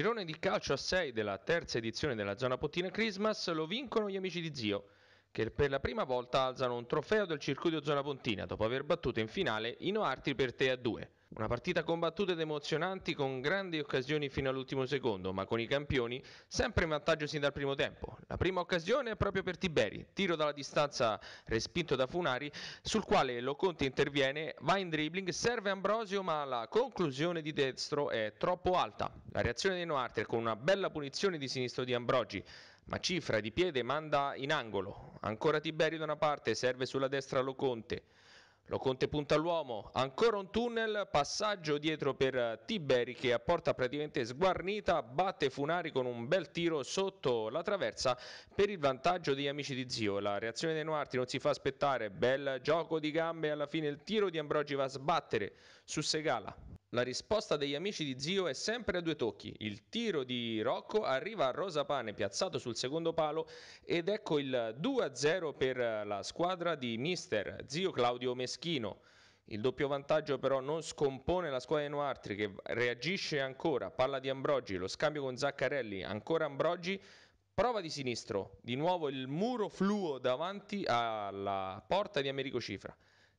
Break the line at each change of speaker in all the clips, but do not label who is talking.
girone di calcio a 6 della terza edizione della zona Pottina Christmas lo vincono gli amici di Zio, che per la prima volta alzano un trofeo del circuito zona Pontina dopo aver battuto in finale i Noarti per 3 a 2. Una partita combattuta ed emozionante con grandi occasioni fino all'ultimo secondo, ma con i campioni sempre in vantaggio sin dal primo tempo. La prima occasione è proprio per Tiberi, tiro dalla distanza respinto da Funari, sul quale Lo Conte interviene, va in dribbling, serve Ambrosio, ma la conclusione di destro è troppo alta. La reazione dei Noarter con una bella punizione di sinistro di Ambrogi, ma cifra di piede manda in angolo. Ancora Tiberi da una parte, serve sulla destra Lo Conte. Lo Conte punta all'uomo, ancora un tunnel, passaggio dietro per Tiberi che a porta praticamente sguarnita batte Funari con un bel tiro sotto la traversa per il vantaggio degli amici di Zio. La reazione dei Noarti non si fa aspettare, bel gioco di gambe alla fine il tiro di Ambrogi va a sbattere su Segala. La risposta degli amici di Zio è sempre a due tocchi. Il tiro di Rocco arriva a Rosa Pane piazzato sul secondo palo ed ecco il 2-0 per la squadra di mister Zio Claudio Meschino. Il doppio vantaggio però non scompone la squadra di Noartri che reagisce ancora, palla di Ambrogi, lo scambio con Zaccarelli, ancora Ambrogi, prova di sinistro, di nuovo il muro fluo davanti alla porta di Americo Cifra.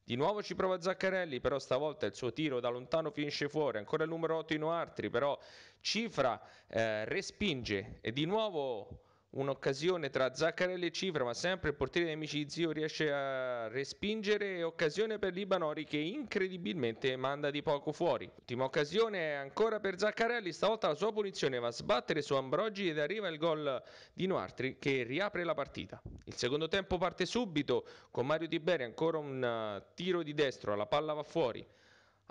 Di nuovo ci prova Zaccarelli, però stavolta il suo tiro da lontano finisce fuori. Ancora il numero 8 in Inoartri, però Cifra eh, respinge e di nuovo un'occasione tra Zaccarelli e Cifra, ma sempre il portiere dei amici Zio riesce a respingere e occasione per Libanori che incredibilmente manda di poco fuori. Ultima occasione ancora per Zaccarelli, stavolta la sua punizione va a sbattere su Ambrogi ed arriva il gol di Noartri che riapre la partita. Il secondo tempo parte subito con Mario Tiberi ancora un tiro di destro, la palla va fuori.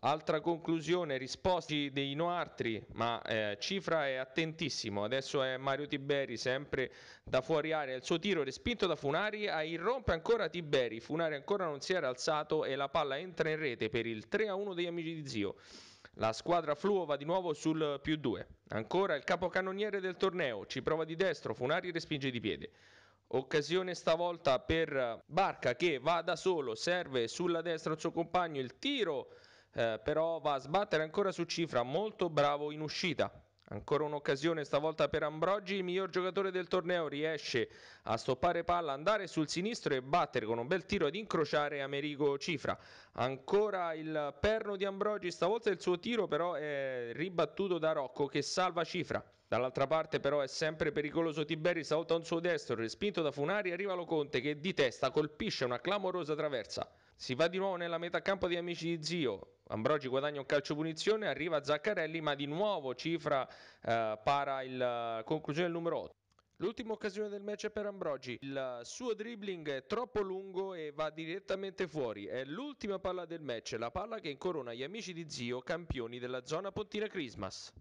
Altra conclusione, risposti dei noartri, ma eh, Cifra è attentissimo, adesso è Mario Tiberi sempre da fuori area, il suo tiro respinto da Funari, a ah, irrompe ancora Tiberi, Funari ancora non si era alzato e la palla entra in rete per il 3-1 degli amici di Zio. La squadra fluo va di nuovo sul più 2, ancora il capocannoniere del torneo, ci prova di destro, Funari respinge di piede. Occasione stavolta per Barca che va da solo, serve sulla destra il suo compagno, il tiro eh, però va a sbattere ancora su cifra molto bravo in uscita. Ancora un'occasione stavolta per Ambrogi, il miglior giocatore del torneo riesce a stoppare palla, andare sul sinistro e battere con un bel tiro ad incrociare Amerigo Cifra. Ancora il perno di Ambrogi, stavolta il suo tiro però è ribattuto da Rocco che salva Cifra. Dall'altra parte però è sempre pericoloso Tiberi, salta un suo destro, respinto da Funari, arriva Lo Conte che di testa colpisce una clamorosa traversa. Si va di nuovo nella metà campo di Amici di Zio, Ambrogi guadagna un calcio punizione, arriva Zaccarelli ma di nuovo cifra eh, para la eh, conclusione del numero 8. L'ultima occasione del match è per Ambrogi, il suo dribbling è troppo lungo e va direttamente fuori, è l'ultima palla del match, la palla che incorona gli amici di zio campioni della zona Pontina Christmas.